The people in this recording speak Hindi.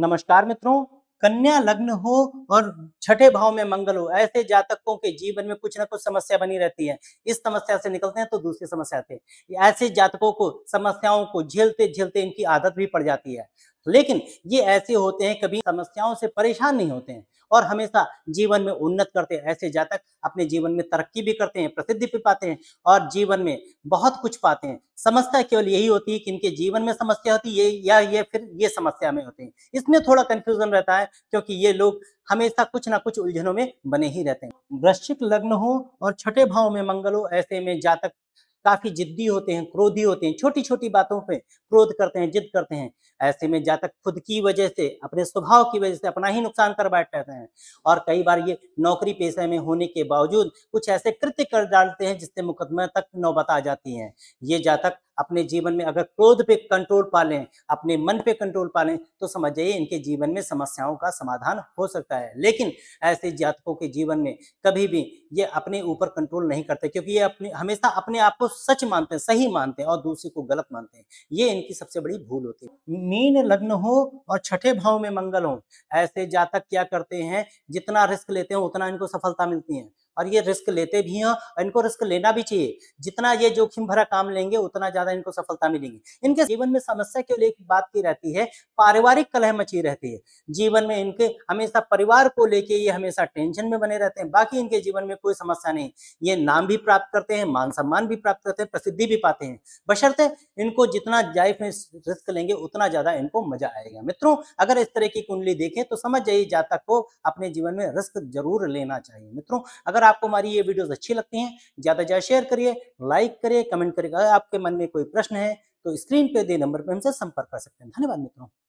नमस्कार मित्रों कन्या लग्न हो और छठे भाव में मंगल हो ऐसे जातकों के जीवन में कुछ ना कुछ समस्या बनी रहती है इस समस्या से निकलते हैं तो दूसरी समस्या आते हैं ऐसे जातकों को समस्याओं को झेलते झेलते इनकी आदत भी पड़ जाती है लेकिन ये ऐसे होते हैं कभी समस्याओं से परेशान नहीं होते हैं और हमेशा जीवन में उन्नत करते हैं ऐसे जातक अपने जीवन में तरक्की भी करते हैं प्रसिद्धि भी पाते हैं और जीवन में बहुत कुछ पाते हैं समस्या केवल यही होती है कि इनके जीवन में समस्या होती है या ये फिर ये समस्या में होते हैं इसमें थोड़ा कन्फ्यूजन रहता है क्योंकि ये लोग हमेशा कुछ ना कुछ उलझनों में बने ही रहते हैं वृश्चिक लग्न हो और छठे भाव में मंगल हो ऐसे में जातक काफी जिद्दी होते हैं क्रोधी होते हैं छोटी छोटी बातों पे क्रोध करते हैं जिद करते हैं ऐसे में जातक खुद की वजह से अपने स्वभाव की वजह से अपना ही नुकसान कर बैठते हैं और कई बार ये नौकरी पेशे में होने के बावजूद कुछ ऐसे कृत्य कर डालते हैं जिससे मुकदमे तक नौबत आ जाती है ये जातक अपने जीवन में अगर क्रोध पे कंट्रोल पा लें अपने मन पे कंट्रोल पा लें तो समझ जाइए इनके जीवन में समस्याओं का समाधान हो सकता है लेकिन ऐसे जातकों के जीवन में कभी भी ये अपने ऊपर कंट्रोल नहीं करते क्योंकि ये अपने हमेशा अपने आप को सच मानते हैं सही मानते हैं और दूसरे को गलत मानते हैं ये इनकी सबसे बड़ी भूल होती है मीन लग्न हो और छठे भाव में मंगल हो ऐसे जातक क्या करते हैं जितना रिस्क लेते हैं उतना इनको सफलता मिलती है और ये रिस्क लेते भी हैं इनको रिस्क लेना भी चाहिए जितना ये जोखिम भरा काम लेंगे उतना ज्यादा इनको सफलता मिलेगी इनके जीवन में समस्या केवल एक बात की रहती है पारिवारिक कलह मची रहती है जीवन में इनके हमेशा परिवार को लेके ये हमेशा टेंशन में बने रहते हैं बाकी इनके जीवन में कोई समस्या नहीं ये नाम भी प्राप्त करते हैं मान सम्मान भी प्राप्त करते हैं प्रसिद्धि भी पाते हैं बशर्ते इनको जितना लाइफ में रिस्क लेंगे उतना ज्यादा इनको मजा आएगा मित्रों अगर इस तरह की कुंडली देखें तो समझ जाइए जातक को अपने जीवन में रिस्क जरूर लेना चाहिए मित्रों अगर आपको हमारी ये वीडियोस अच्छी लगती हैं ज़्यादा ज़्यादा शेयर करिए लाइक करिए कमेंट करिए अगर आपके मन में कोई प्रश्न है तो स्क्रीन पे दिए नंबर पर हमसे संपर्क कर सकते हैं धन्यवाद मित्रों